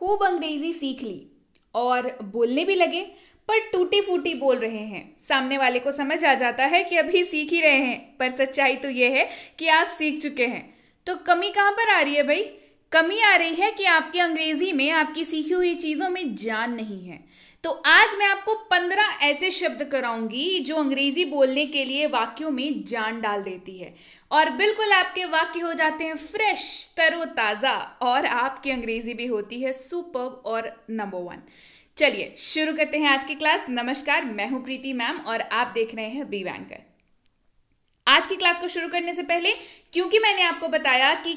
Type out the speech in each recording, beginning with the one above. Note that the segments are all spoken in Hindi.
खूब अंग्रेजी सीख ली और बोलने भी लगे पर टूटी फूटी बोल रहे हैं सामने वाले को समझ आ जाता है कि अभी सीख ही रहे हैं पर सच्चाई तो ये है कि आप सीख चुके हैं तो कमी कहाँ पर आ रही है भाई कमी आ रही है कि आपकी अंग्रेजी में आपकी सीखी हुई चीज़ों में जान नहीं है तो आज मैं आपको पंद्रह ऐसे शब्द कराऊंगी जो अंग्रेजी बोलने के लिए वाक्यों में जान डाल देती है और बिल्कुल आपके वाक्य हो जाते हैं फ्रेश तरोताज़ा और आपकी अंग्रेजी भी होती है सुपर और नंबर वन चलिए शुरू करते हैं आज की क्लास नमस्कार मैं हूं प्रीति मैम और आप देख रहे हैं बी वैंकर आज की क्लास को शुरू करने से पहले क्योंकि मैंने आपको बताया कि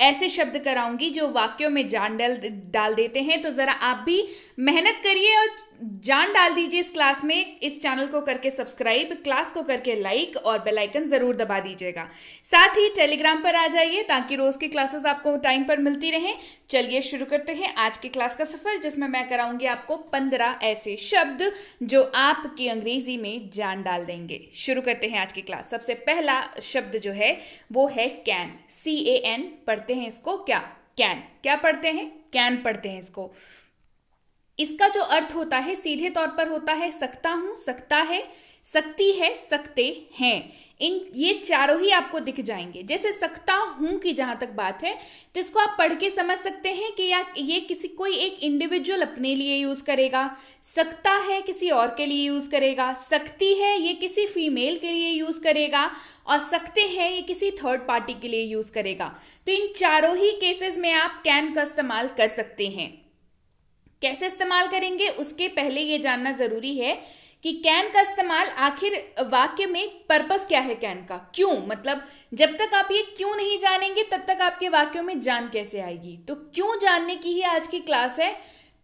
ऐसे शब्द कराऊंगी जो वाक्यों में जान डाल डाल देते हैं तो ज़रा आप भी मेहनत करिए और जान डाल दीजिए इस क्लास में इस चैनल को करके सब्सक्राइब क्लास को करके लाइक और बेल आइकन ज़रूर दबा दीजिएगा साथ ही टेलीग्राम पर आ जाइए ताकि रोज़ की क्लासेस आपको टाइम पर मिलती रहें चलिए शुरू करते हैं आज के क्लास का सफ़र जिसमें मैं कराऊंगी आपको पंद्रह ऐसे शब्द जो आपकी अंग्रेज़ी में जान डाल देंगे शुरू करते हैं आज की क्लास सबसे पहला शब्द जो है वो है कैन सी ए एन पर पढ़ते हैं इसको क्या कैन क्या पढ़ते हैं कैन पढ़ते हैं इसको इसका जो अर्थ होता है सीधे तौर पर होता है सकता हूं सकता है सकती है सकते हैं इन ये चारों ही आपको दिख जाएंगे जैसे सकता हूं की जहां तक बात है तो इसको आप पढ़ के समझ सकते हैं कि या ये किसी कोई एक इंडिविजुअल अपने लिए यूज़ करेगा सकता है किसी और के लिए यूज़ करेगा सकती है ये किसी फीमेल के लिए यूज़ करेगा और सकते हैं ये किसी थर्ड पार्टी के लिए यूज़ करेगा तो इन चारों ही केसेस में आप कैन का इस्तेमाल कर सकते हैं कैसे इस्तेमाल करेंगे उसके पहले ये जानना ज़रूरी है कि कैन का इस्तेमाल आखिर वाक्य में पर्पस क्या है कैन का क्यों मतलब जब तक आप ये क्यों नहीं जानेंगे तब तक आपके वाक्यों में जान कैसे आएगी तो क्यों जानने की ही आज की क्लास है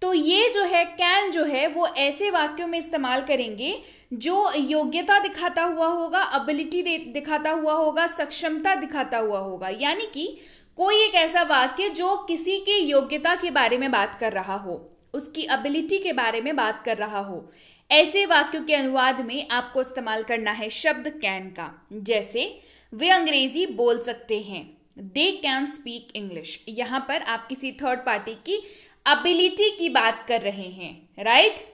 तो ये जो है कैन जो है वो ऐसे वाक्यों में इस्तेमाल करेंगे जो योग्यता दिखाता हुआ होगा अबिलिटी दिखाता हुआ होगा सक्षमता दिखाता हुआ होगा यानी कि कोई एक ऐसा वाक्य जो किसी के योग्यता के बारे में बात कर रहा हो उसकी अबिलिटी के बारे में बात कर रहा हो ऐसे वाक्यों के अनुवाद में आपको इस्तेमाल करना है शब्द कैन का जैसे वे अंग्रेजी बोल सकते हैं दे कैन स्पीक इंग्लिश यहां पर आप किसी थर्ड पार्टी की अबिलिटी की बात कर रहे हैं राइट right?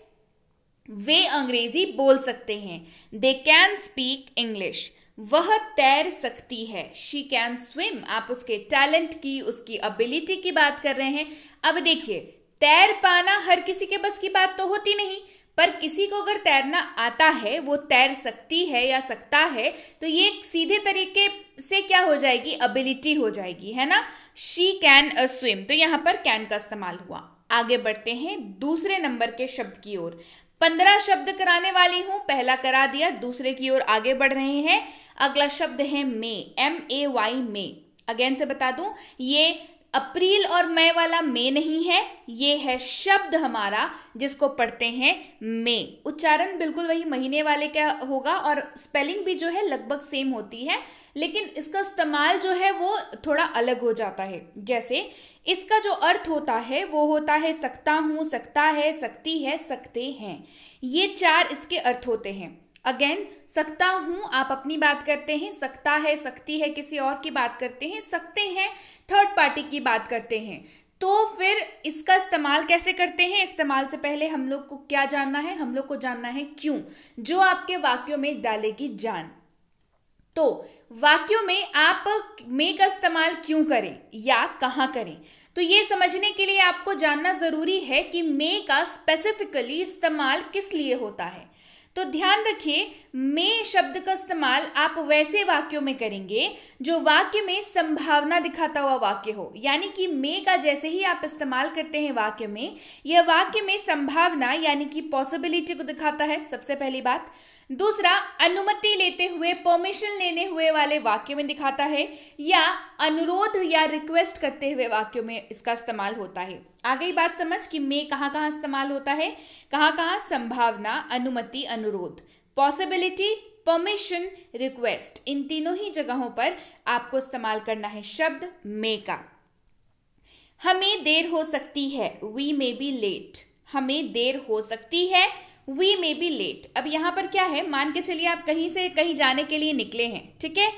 वे अंग्रेजी बोल सकते हैं दे कैन स्पीक इंग्लिश वह तैर सकती है शी कैन स्विम आप उसके टैलेंट की उसकी अबिलिटी की बात कर रहे हैं अब देखिए तैर पाना हर किसी के बस की बात तो होती नहीं पर किसी को अगर तैरना आता है वो तैर सकती है या सकता है तो ये एक सीधे तरीके से क्या हो जाएगी एबिलिटी हो जाएगी है ना शी कैन स्विम तो यहाँ पर कैन का इस्तेमाल हुआ आगे बढ़ते हैं दूसरे नंबर के शब्द की ओर पंद्रह शब्द कराने वाली हूं पहला करा दिया दूसरे की ओर आगे बढ़ रहे हैं अगला शब्द है may M A Y may again से बता दूं ये अप्रैल और मई वाला मे नहीं है ये है शब्द हमारा जिसको पढ़ते हैं मे उच्चारण बिल्कुल वही महीने वाले का होगा और स्पेलिंग भी जो है लगभग सेम होती है लेकिन इसका इस्तेमाल जो है वो थोड़ा अलग हो जाता है जैसे इसका जो अर्थ होता है वो होता है सकता हूँ सकता है सकती है सकते हैं ये चार इसके अर्थ होते हैं अगेन सकता हूं आप अपनी बात करते हैं सकता है सकती है किसी और की बात करते हैं सकते हैं थर्ड पार्टी की बात करते हैं तो फिर इसका इस्तेमाल कैसे करते हैं इस्तेमाल से पहले हम लोग को क्या जानना है हम लोग को जानना है क्यों जो आपके वाक्यों में डालेगी जान तो वाक्यों में आप मे का इस्तेमाल क्यों करें या कहां करें तो ये समझने के लिए आपको जानना जरूरी है कि मे का स्पेसिफिकली इस्तेमाल किस लिए होता है तो ध्यान रखिए मे शब्द का इस्तेमाल आप वैसे वाक्यों में करेंगे जो वाक्य में संभावना दिखाता हुआ वाक्य हो यानी कि मे का जैसे ही आप इस्तेमाल करते हैं वाक्य में यह वाक्य में संभावना यानी कि पॉसिबिलिटी को दिखाता है सबसे पहली बात दूसरा अनुमति लेते हुए परमिशन लेने हुए वाले वाक्य में दिखाता है या अनुरोध या रिक्वेस्ट करते हुए वाक्यों में इसका इस्तेमाल होता है आ गई बात समझ कि मे कहाँ कहाँ इस्तेमाल होता है कहाँ कहाँ संभावना अनुमति अनुरोध पॉसिबिलिटी परमिशन रिक्वेस्ट इन तीनों ही जगहों पर आपको इस्तेमाल करना है शब्द मे का हमें देर हो सकती है वी मे बी लेट हमें देर हो सकती है वी मे बी लेट अब यहां पर क्या है मान के चलिए आप कहीं से कहीं जाने के लिए निकले हैं ठीक है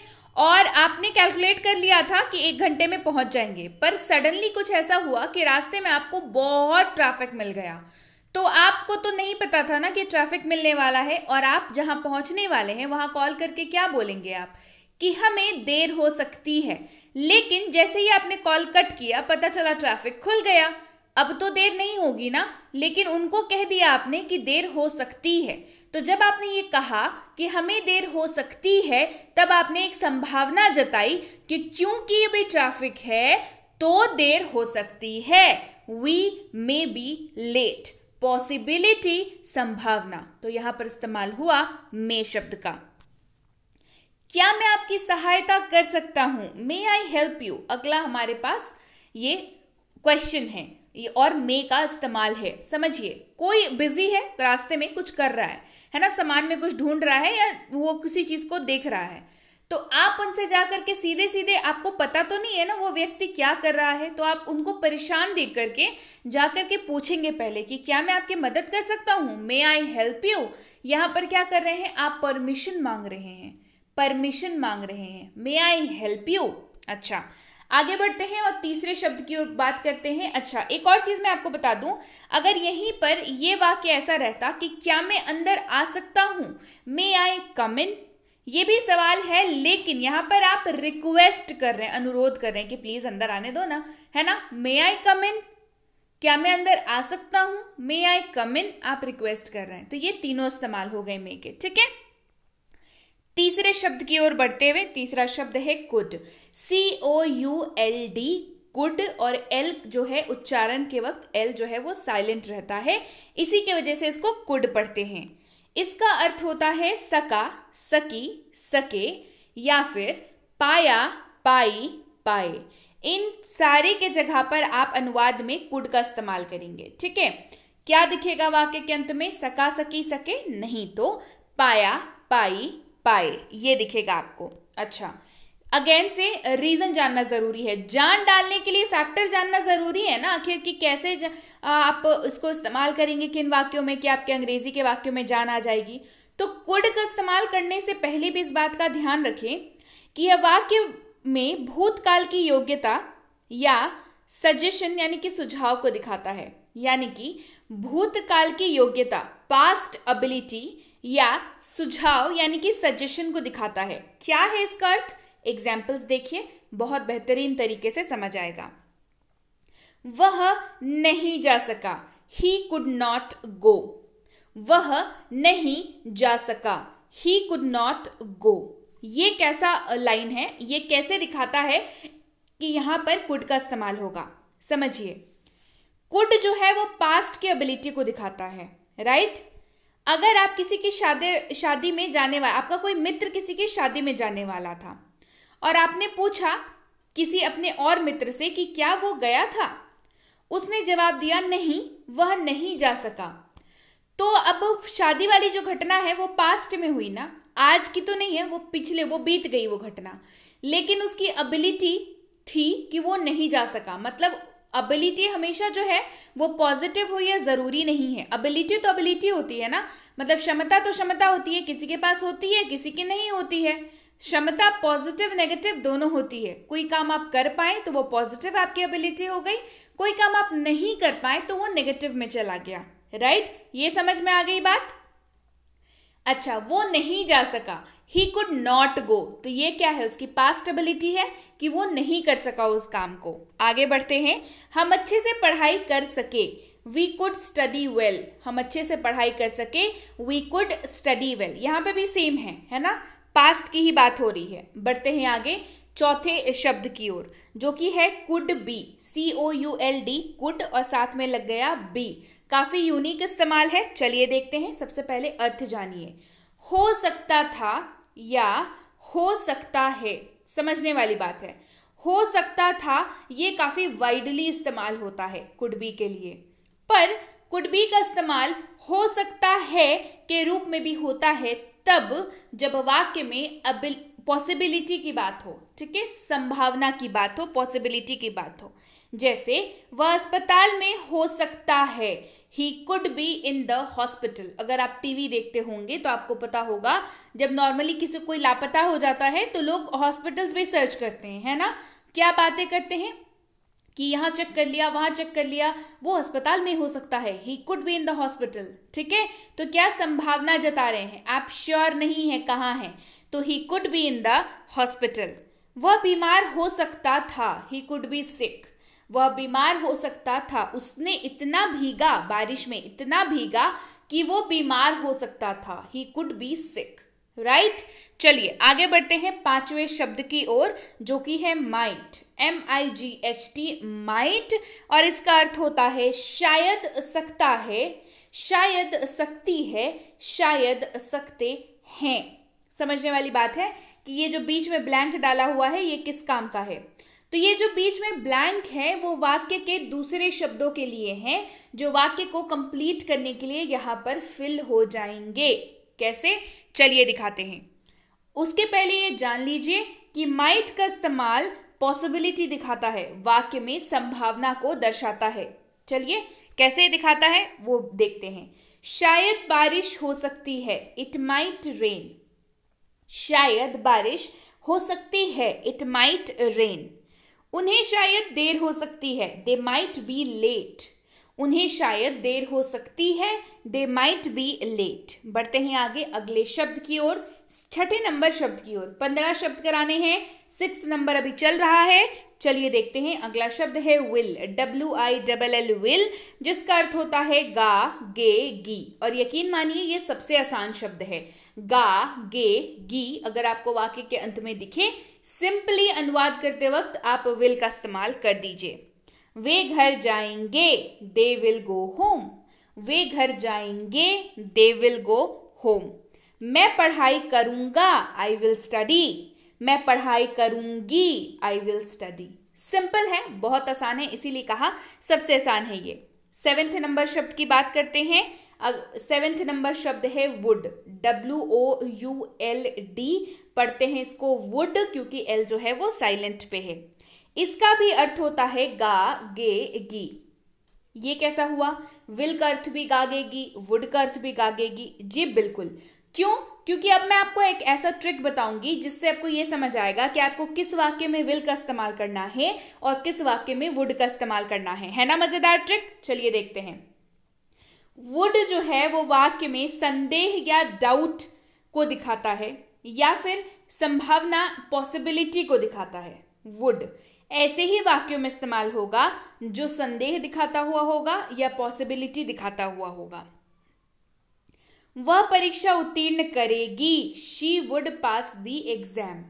और आपने कैलकुलेट कर लिया था कि एक घंटे में पहुंच जाएंगे पर सडनली कुछ ऐसा हुआ कि रास्ते में आपको बहुत ट्रैफिक मिल गया तो आपको तो नहीं पता था ना कि ट्रैफिक मिलने वाला है और आप जहां पहुंचने वाले हैं वहां कॉल करके क्या बोलेंगे आप कि हमें देर हो सकती है लेकिन जैसे ही आपने कॉल कट किया पता चला ट्रैफिक खुल गया अब तो देर नहीं होगी ना लेकिन उनको कह दिया आपने कि देर हो सकती है तो जब आपने ये कहा कि हमें देर हो सकती है तब आपने एक संभावना जताई कि क्योंकि अभी ट्रैफिक है तो देर हो सकती है we may be late possibility संभावना तो यहां पर इस्तेमाल हुआ मे शब्द का क्या मैं आपकी सहायता कर सकता हूं मे आई हेल्प यू अगला हमारे पास ये क्वेश्चन है और मे का इस्तेमाल है समझिए कोई बिजी है रास्ते में कुछ कर रहा है है ना सामान में कुछ ढूंढ रहा है या वो किसी चीज को देख रहा है तो आप उनसे जाकर के सीधे सीधे आपको पता तो नहीं है ना वो व्यक्ति क्या कर रहा है तो आप उनको परेशान देख करके जाकर के पूछेंगे पहले कि क्या मैं आपकी मदद कर सकता हूँ मे आई हेल्प यू यहाँ पर क्या कर रहे हैं आप परमिशन मांग रहे हैं परमिशन मांग रहे हैं मे आई हेल्प यू अच्छा आगे बढ़ते हैं और तीसरे शब्द की बात करते हैं अच्छा एक और चीज मैं आपको बता दूं अगर यहीं पर यह वाक्य ऐसा रहता कि क्या मैं अंदर आ सकता हूं मे आई कम इन ये भी सवाल है लेकिन यहां पर आप रिक्वेस्ट कर रहे हैं अनुरोध कर रहे हैं कि प्लीज अंदर आने दो ना है ना मे आई कम इन क्या मैं अंदर आ सकता हूं मे आई कम इन आप रिक्वेस्ट कर रहे हैं तो ये तीनों इस्तेमाल हो गए मे के ठीक है तीसरे शब्द की ओर बढ़ते हुए तीसरा शब्द है could C O U L D could और एल जो है उच्चारण के वक्त एल जो है वो साइलेंट रहता है इसी की वजह से इसको कुड पढ़ते हैं इसका अर्थ होता है सका सकी सके या फिर पाया पाई पाए इन सारे के जगह पर आप अनुवाद में कुड का इस्तेमाल करेंगे ठीक है क्या दिखेगा वाक्य के अंत में सका सकी सके नहीं तो पाया पाई पाए ये दिखेगा आपको अच्छा अगेन से रीजन जानना जरूरी है जान डालने के लिए फैक्टर जानना जरूरी है ना आखिर कि कैसे आप इसको इस्तेमाल करेंगे किन वाक्यों में कि आपके अंग्रेजी के वाक्यों में जान आ जाएगी तो कुड का इस्तेमाल करने से पहले भी इस बात का ध्यान रखें कि यह वाक्य में भूतकाल की योग्यता या सजेशन यानी कि सुझाव को दिखाता है यानी कि भूतकाल की योग्यता पास्ट अबिलिटी या सुझाव यानी कि सजेशन को दिखाता है क्या है इसका अर्थ एग्जाम्पल्स देखिए बहुत बेहतरीन तरीके से समझ आएगा वह नहीं जा सका ही कुड नॉट गो वह नहीं जा सका ही कुड नॉट गो ये कैसा लाइन है ये कैसे दिखाता है कि यहां पर कुड का इस्तेमाल होगा समझिए कुड जो है वो पास्ट की एबिलिटी को दिखाता है राइट right? अगर आप किसी की शादी शादी में जाने वाला आपका कोई मित्र किसी की शादी में जाने वाला था और आपने पूछा किसी अपने और मित्र से कि क्या वो गया था उसने जवाब दिया नहीं वह नहीं जा सका तो अब शादी वाली जो घटना है वो पास्ट में हुई ना आज की तो नहीं है वो पिछले वो बीत गई वो घटना लेकिन उसकी एबिलिटी थी कि वो नहीं जा सका मतलब अबिलिटी हमेशा जो है वो पॉजिटिव हो या ज़रूरी नहीं है अबिलिटी तो अबिलिटी होती है ना मतलब क्षमता तो क्षमता होती है किसी के पास होती है किसी की नहीं होती है क्षमता पॉजिटिव नेगेटिव दोनों होती है कोई काम आप कर पाए तो वो पॉजिटिव आपकी एबिलिटी हो गई कोई काम आप नहीं कर पाए तो वो नेगेटिव में चला गया राइट ये समझ में आ गई बात अच्छा वो नहीं जा सका ही कुड नॉट गो तो ये क्या है उसकी पास्ट एबिलिटी है कि वो नहीं कर सका उस काम को आगे बढ़ते हैं हम अच्छे से पढ़ाई कर सके वी कुड स्टडी वेल हम अच्छे से पढ़ाई कर सके वी कुड स्टडी वेल यहाँ पे भी सेम है है ना पास्ट की ही बात हो रही है बढ़ते हैं आगे चौथे शब्द की ओर जो कि है could be C O U L D could और साथ में लग गया बी काफी यूनिक इस्तेमाल है चलिए देखते हैं सबसे पहले अर्थ जानिए हो सकता था या हो सकता है समझने वाली बात है हो सकता था ये काफी वाइडली इस्तेमाल होता है कुड बी के लिए पर कुड बी का इस्तेमाल हो सकता है के रूप में भी होता है तब जब वाक्य में अबिल पॉसिबिलिटी की बात हो ठीक है संभावना की बात हो पॉसिबिलिटी की बात हो जैसे वह अस्पताल में हो सकता है he could be in the hospital अगर आप टीवी देखते होंगे तो आपको पता होगा जब नॉर्मली किसी कोई लापता हो जाता है तो लोग हॉस्पिटल्स में सर्च करते हैं है ना क्या बातें करते हैं कि यहाँ चेक कर लिया वहां चेक कर लिया वो अस्पताल में हो सकता है he could be in the hospital ठीक है तो क्या संभावना जता रहे हैं आप श्योर नहीं है कहाँ है तो he could be in the hospital वह बीमार हो सकता था ही कुड बी सिक वह बीमार हो सकता था उसने इतना भीगा बारिश में इतना भीगा कि वो बीमार हो सकता था he could be sick right चलिए आगे बढ़ते हैं पांचवें शब्द की ओर जो कि है might M I G H T might और इसका अर्थ होता है शायद सकता है शायद सकती है शायद सकते हैं समझने वाली बात है कि ये जो बीच में ब्लैंक डाला हुआ है ये किस काम का है तो ये जो बीच में ब्लैंक है वो वाक्य के दूसरे शब्दों के लिए हैं जो वाक्य को कंप्लीट करने के लिए यहां पर फिल हो जाएंगे कैसे चलिए दिखाते हैं उसके पहले ये जान लीजिए कि माइट का इस्तेमाल पॉसिबिलिटी दिखाता है वाक्य में संभावना को दर्शाता है चलिए कैसे दिखाता है वो देखते हैं शायद बारिश हो सकती है इट माइट रेन शायद बारिश हो सकती है इट माइट रेन उन्हें शायद देर हो सकती है दे माइट बी लेट उन्हें शायद देर हो सकती है दे माइट बी लेट बढ़ते हैं आगे अगले शब्द की ओर छठे नंबर शब्द की ओर पंद्रह शब्द कराने हैं सिक्स नंबर अभी चल रहा है चलिए देखते हैं अगला शब्द है will W I double L will जिसका अर्थ होता है गा गे गी और यकीन मानिए ये सबसे आसान शब्द है गा गे गी अगर आपको वाक्य के अंत में दिखे सिंपली अनुवाद करते वक्त आप विल का इस्तेमाल कर दीजिए वे घर जाएंगे दे विल गो होम वे घर जाएंगे दे विल गो होम मैं पढ़ाई करूंगा आई विल स्टडी मैं पढ़ाई करूंगी आई विल स्टडी सिंपल है बहुत आसान है इसीलिए कहा सबसे आसान है ये सेवेंथ नंबर शब्द की बात करते हैं सेवेंथ नंबर शब्द है would W O U L D पढ़ते हैं इसको वुड क्योंकि एल जो है वो साइलेंट पे है इसका भी अर्थ होता है गा गे गी ये कैसा हुआ विल का अर्थ भी गागेगी वुड का अर्थ भी गागेगी जी बिल्कुल क्यों क्योंकि अब मैं आपको एक ऐसा ट्रिक बताऊंगी जिससे आपको ये समझ आएगा कि आपको किस वाक्य में विल का इस्तेमाल करना है और किस वाक्य में वुड का इस्तेमाल करना है है ना मजेदार ट्रिक चलिए देखते हैं वुड जो है वो वाक्य में संदेह या डाउट को दिखाता है या फिर संभावना पॉसिबिलिटी को दिखाता है वुड ऐसे ही वाक्यों में इस्तेमाल होगा जो संदेह दिखाता हुआ होगा या पॉसिबिलिटी दिखाता हुआ होगा वह परीक्षा उत्तीर्ण करेगी she would pass the exam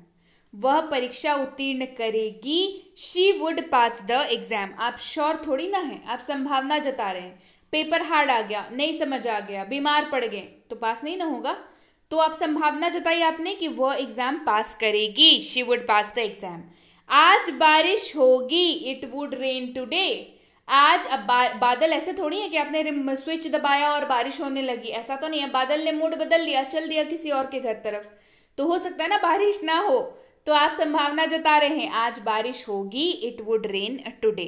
वह परीक्षा उत्तीर्ण करेगी she would pass the exam आप श्योर थोड़ी ना है आप संभावना जता रहे हैं पेपर हार्ड आ गया नहीं समझ आ गया बीमार पड़ गए तो पास नहीं ना होगा तो आप संभावना जताई आपने कि वह एग्जाम पास करेगी she would pass the exam आज बारिश होगी इट वुड रेन टूडे आज अब बा, बादल ऐसे थोड़ी है कि आपने स्विच दबाया और बारिश होने लगी ऐसा तो नहीं है बादल ने मूड बदल लिया चल दिया किसी और के घर तरफ तो हो सकता है ना बारिश ना हो तो आप संभावना जता रहे हैं आज बारिश होगी इट वुड रेन टुडे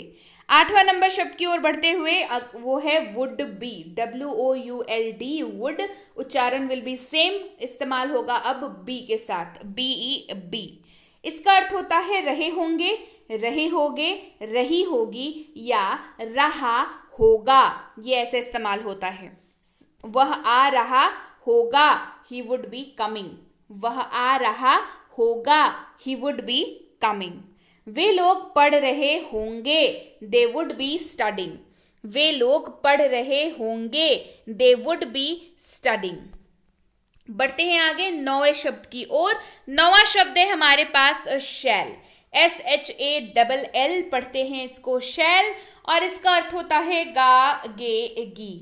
आठवां नंबर शब्द की ओर बढ़ते हुए वो है would be W O U L D would उच्चारण विल बी सेम इस्तेमाल होगा अब बी के साथ बी ई बी इसका अर्थ होता है रहे होंगे रहे होगे रही होगी या रहा होगा ये ऐसे इस्तेमाल होता है वह आ रहा होगा ही वुड बी कमिंग वह आ रहा होगा ही वुड बी कमिंग वे लोग पढ़ रहे होंगे दे वुड बी स्टडिंग वे लोग पढ़ रहे होंगे दे वुड बी स्टडिंग बढ़ते हैं आगे नौवे शब्द की ओर नौवा शब्द है हमारे पास shall S H A double L पढ़ते हैं इसको शैल और इसका अर्थ होता है गा गे गी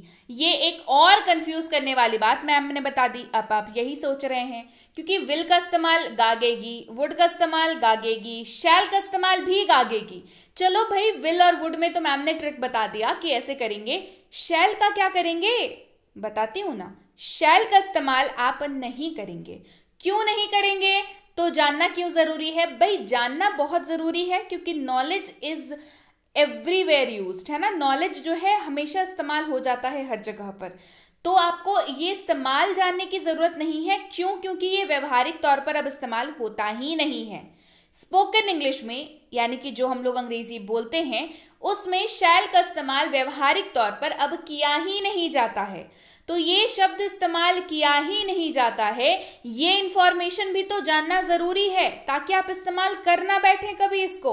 ये एक और कंफ्यूज करने वाली बात मैम ने बता दी अब आप यही सोच रहे हैं क्योंकि विल का इस्तेमाल गागेगी वुड का इस्तेमाल गागेगी शैल का इस्तेमाल भी गागेगी चलो भाई विल और वुड में तो मैम ने ट्रिक बता दिया कि ऐसे करेंगे शैल का क्या करेंगे बताती हूँ ना शैल का इस्तेमाल आप नहीं करेंगे क्यों नहीं करेंगे तो जानना क्यों ज़रूरी है भाई जानना बहुत ज़रूरी है क्योंकि नॉलेज इज़ एवरीवेयर यूज है ना नॉलेज जो है हमेशा इस्तेमाल हो जाता है हर जगह पर तो आपको ये इस्तेमाल जानने की ज़रूरत नहीं है क्यों क्योंकि ये व्यवहारिक तौर पर अब इस्तेमाल होता ही नहीं है स्पोकन इंग्लिश में यानी कि जो हम लोग अंग्रेजी बोलते हैं उसमें शैल का इस्तेमाल व्यवहारिक तौर पर अब किया ही नहीं जाता है तो ये शब्द इस्तेमाल किया ही नहीं जाता है ये इंफॉर्मेशन भी तो जानना जरूरी है ताकि आप इस्तेमाल करना बैठे कभी इसको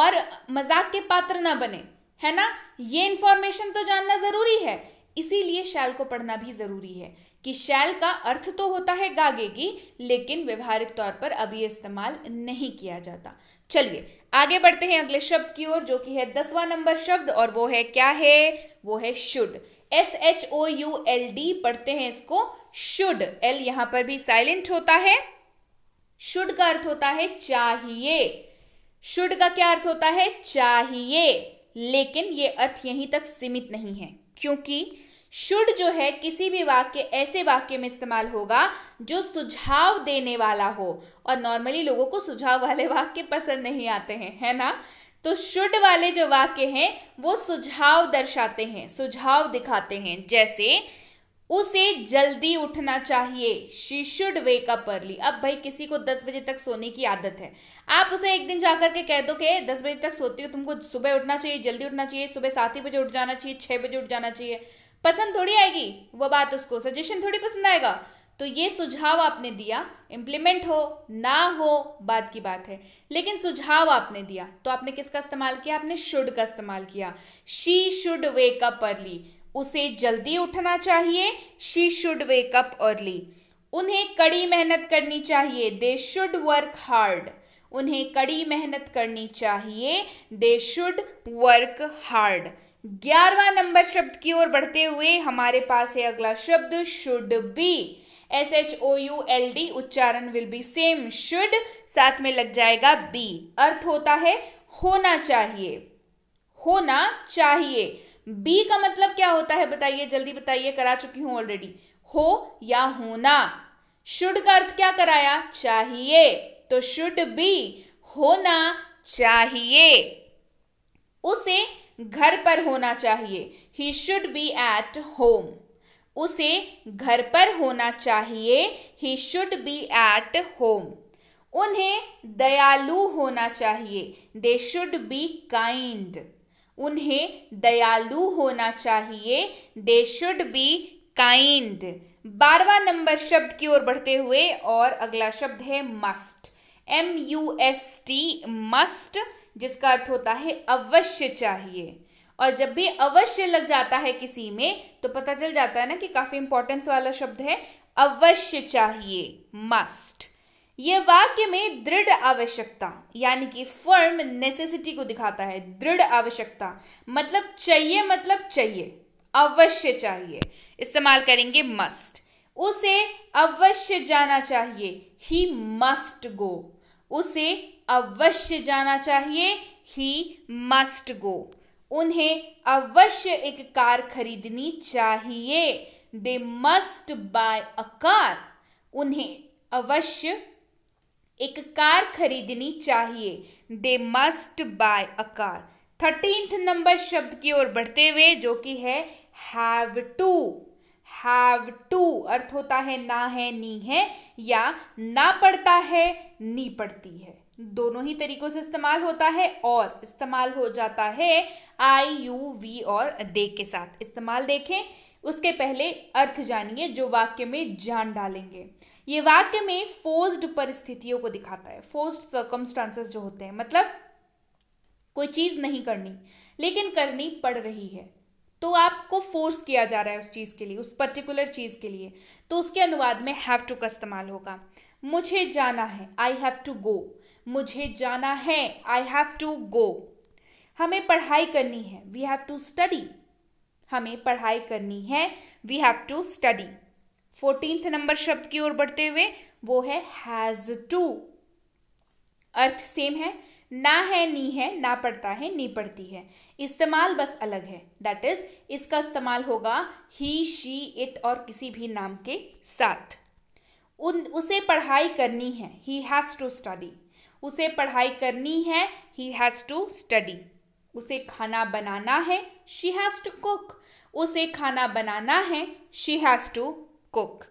और मजाक के पात्र ना बने है ना ये इंफॉर्मेशन तो जानना जरूरी है इसीलिए शैल को पढ़ना भी जरूरी है कि शैल का अर्थ तो होता है गागेगी लेकिन व्यवहारिक तौर पर अभी ये इस्तेमाल नहीं किया जाता चलिए आगे बढ़ते हैं अगले शब्द की ओर जो कि है दसवां नंबर शब्द और वो है क्या है वो है should S H O U L D पढ़ते हैं इसको शुड एल यहां पर भी साइलेंट होता है शुड का अर्थ होता है चाहिए शुड का क्या अर्थ होता है चाहिए लेकिन ये अर्थ यहीं तक सीमित नहीं है क्योंकि शुड जो है किसी भी वाक्य ऐसे वाक्य में इस्तेमाल होगा जो सुझाव देने वाला हो और नॉर्मली लोगों को सुझाव वाले वाक्य पसंद नहीं आते हैं है ना तो शुड वाले जो वाक्य हैं वो सुझाव दर्शाते हैं सुझाव दिखाते हैं जैसे उसे जल्दी उठना चाहिए she should wake up early अब भाई किसी को दस बजे तक सोने की आदत है आप उसे एक दिन जाकर के कह दो कि दस बजे तक सोती हो तुमको सुबह उठना चाहिए जल्दी उठना चाहिए सुबह सात ही बजे उठ जाना चाहिए छह बजे उठ जाना चाहिए पसंद थोड़ी आएगी वो बात उसको सजेशन थोड़ी पसंद आएगा तो ये सुझाव आपने दिया इम्प्लीमेंट हो ना हो बात की बात है लेकिन सुझाव आपने दिया तो आपने किसका इस्तेमाल किया आपने शुड का इस्तेमाल किया she should wake up early उसे जल्दी उठना चाहिए she should wake up early उन्हें कड़ी मेहनत करनी चाहिए दे शुड वर्क हार्ड उन्हें कड़ी मेहनत करनी चाहिए दे शुड वर्क हार्ड ग्यारहवा नंबर शब्द की ओर बढ़ते हुए हमारे पास है अगला शब्द should be S H O U L D उच्चारण विल बी सेम शुड साथ में लग जाएगा बी अर्थ होता है होना चाहिए होना चाहिए बी का मतलब क्या होता है बताइए जल्दी बताइए करा चुकी हूं ऑलरेडी हो या होना शुड का अर्थ क्या कराया चाहिए तो शुड बी होना चाहिए उसे घर पर होना चाहिए he should be at home उसे घर पर होना चाहिए he should be at home उन्हें दयालु होना चाहिए दे शुड बी काइंड उन्हें दयालु होना चाहिए दे शुड बी काइंड बारवा नंबर शब्द की ओर बढ़ते हुए और अगला शब्द है must M U S T must जिसका अर्थ होता है अवश्य चाहिए और जब भी अवश्य लग जाता है किसी में तो पता चल जाता है ना कि काफी इंपॉर्टेंस वाला शब्द है अवश्य चाहिए मस्ट ये वाक्य में दृढ़ आवश्यकता यानी कि फर्म नेसेसिटी को दिखाता है दृढ़ आवश्यकता मतलब चाहिए मतलब चाहिए अवश्य चाहिए इस्तेमाल करेंगे मस्ट उसे अवश्य जाना चाहिए ही मस्ट गो उसे अवश्य जाना चाहिए ही मस्ट गो उन्हें अवश्य एक कार खरीदनी चाहिए they must buy a car उन्हें अवश्य एक कार खरीदनी चाहिए they must buy a car thirteenth नंबर शब्द की ओर बढ़ते हुए जो कि है हैव टू हैव टू अर्थ होता है ना है नी है या ना पड़ता है नी पड़ती है दोनों ही तरीकों से इस्तेमाल होता है और इस्तेमाल हो जाता है आई यू वी और दे के साथ इस्तेमाल देखें उसके पहले अर्थ जानिए जो वाक्य में जान डालेंगे ये वाक्य में फोर्स्ड परिस्थितियों को दिखाता है फोर्स्ड सर्कमस्टांसेस जो होते हैं मतलब कोई चीज़ नहीं करनी लेकिन करनी पड़ रही है तो आपको फोर्स किया जा रहा है उस चीज़ के लिए उस पर्टिकुलर चीज़ के लिए तो उसके अनुवाद में हैव टू का इस्तेमाल होगा मुझे जाना है आई हैव टू गो मुझे जाना है आई हैव टू गो हमें पढ़ाई करनी है वी हैव टू स्टडी हमें पढ़ाई करनी है we have to study fourteenth नंबर शब्द की ओर बढ़ते हुए वो है हैज टू अर्थ सेम है ना है नी है ना पढ़ता है नी पढ़ती है इस्तेमाल बस अलग है दैट इज इसका इस्तेमाल होगा ही शी इट और किसी भी नाम के साथ उन उसे पढ़ाई करनी है ही हैज़ टू स्टडी उसे पढ़ाई करनी है ही हैज़ टू स्टडी उसे खाना बनाना है शी हैज़ टू कुक उसे खाना बनाना है she has to cook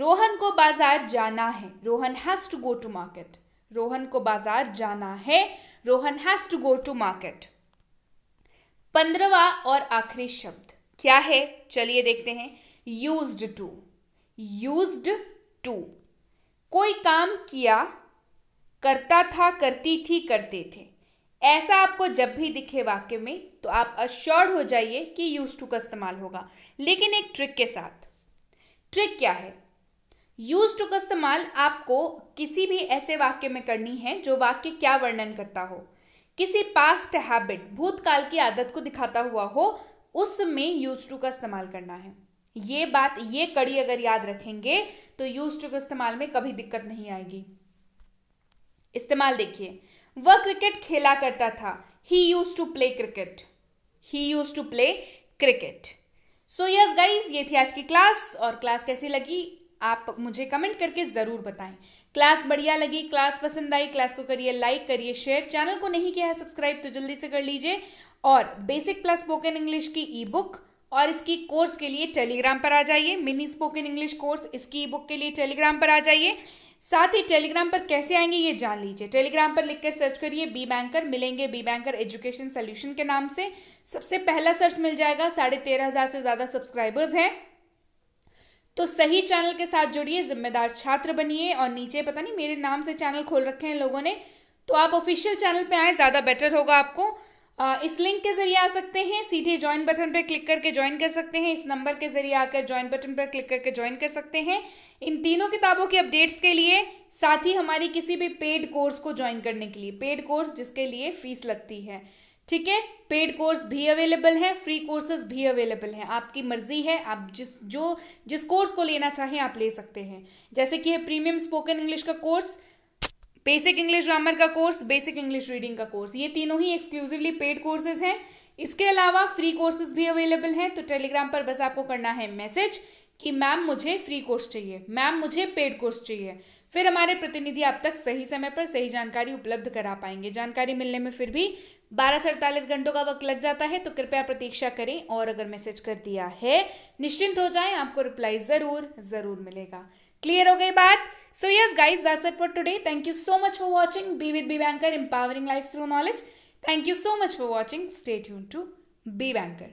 Rohan को बाजार जाना है Rohan has to go to market Rohan को बाजार जाना है Rohan has to go to market पंद्रवा और आखिरी शब्द क्या है चलिए देखते हैं यूज्ड टू यूज्ड टू कोई काम किया करता था करती थी करते थे ऐसा आपको जब भी दिखे वाक्य में तो आप अश्योर्ड हो जाइए कि यूज टू का इस्तेमाल होगा लेकिन एक ट्रिक के साथ ट्रिक क्या है यूज टू का इस्तेमाल आपको किसी भी ऐसे वाक्य में करनी है जो वाक्य क्या वर्णन करता हो किसी पास्ट हैबिट भूतकाल की आदत को दिखाता हुआ हो उसमें यूज टू का इस्तेमाल करना है ये बात ये कड़ी अगर याद रखेंगे तो यूज टू के इस्तेमाल में कभी दिक्कत नहीं आएगी इस्तेमाल देखिए वह क्रिकेट खेला करता था he used to play cricket he used to play cricket so yes guys ये थी आज की क्लास और क्लास कैसी लगी आप मुझे कमेंट करके ज़रूर बताएं क्लास बढ़िया लगी क्लास पसंद आई क्लास को करिए लाइक करिए शेयर चैनल को नहीं किया है सब्सक्राइब तो जल्दी से कर लीजिए और बेसिक प्लस स्पोकन इंग्लिश की ई बुक और इसकी कोर्स के लिए टेलीग्राम पर आ जाइए मिनी स्पोकन इंग्लिश कोर्स इसकी बुक के लिए टेलीग्राम पर आ जाइए साथ ही टेलीग्राम पर कैसे आएंगे ये जान लीजिए टेलीग्राम पर लिखकर सर्च करिए बी बैंकर मिलेंगे बी बैंकर एजुकेशन सोल्यूशन के नाम से सबसे पहला सर्च मिल जाएगा साढ़े तेरह हजार से ज़्यादा सब्सक्राइबर्स हैं तो सही चैनल के साथ जुड़िए जिम्मेदार छात्र बनिए और नीचे पता नहीं मेरे नाम से चैनल खोल रखे हैं लोगों ने तो आप ऑफिशियल चैनल पर आए ज़्यादा बेटर होगा आपको इस लिंक के जरिए आ सकते हैं सीधे ज्वाइन बटन पर क्लिक करके ज्वाइन कर सकते हैं इस नंबर के जरिए आकर ज्वाइन बटन पर क्लिक करके ज्वाइन कर सकते हैं इन तीनों किताबों की अपडेट्स के लिए साथ ही हमारी किसी भी पेड कोर्स को ज्वाइन करने के लिए पेड कोर्स जिसके लिए फीस लगती है ठीक है पेड कोर्स भी अवेलेबल है फ्री कोर्सेज भी अवेलेबल है आपकी मर्जी है आप जिस जो जिस कोर्स को लेना चाहें आप ले सकते हैं जैसे कि है प्रीमियम स्पोकन इंग्लिश का कोर्स बेसिक इंग्लिश ग्रामर का कोर्स बेसिक इंग्लिश रीडिंग का कोर्स ये तीनों ही एक्सक्लूसिवली पेड कोर्सेज हैं इसके अलावा फ्री कोर्सेज भी अवेलेबल हैं तो टेलीग्राम पर बस आपको करना है मैसेज कि मैम मुझे फ्री कोर्स चाहिए मैम मुझे पेड कोर्स चाहिए फिर हमारे प्रतिनिधि आप तक सही समय पर सही जानकारी उपलब्ध करा पाएंगे जानकारी मिलने में फिर भी बारह से अड़तालीस घंटों का वक्त लग जाता है तो कृपया प्रतीक्षा करें और अगर मैसेज कर दिया है निश्चिंत हो जाएं आपको रिप्लाई ज़रूर ज़रूर मिलेगा क्लियर हो गई बात So yes guys, that's it for today. Thank you so much for watching. Be with Be Banker, empowering lives through knowledge. Thank you so much for watching. Stay tuned to Be Banker.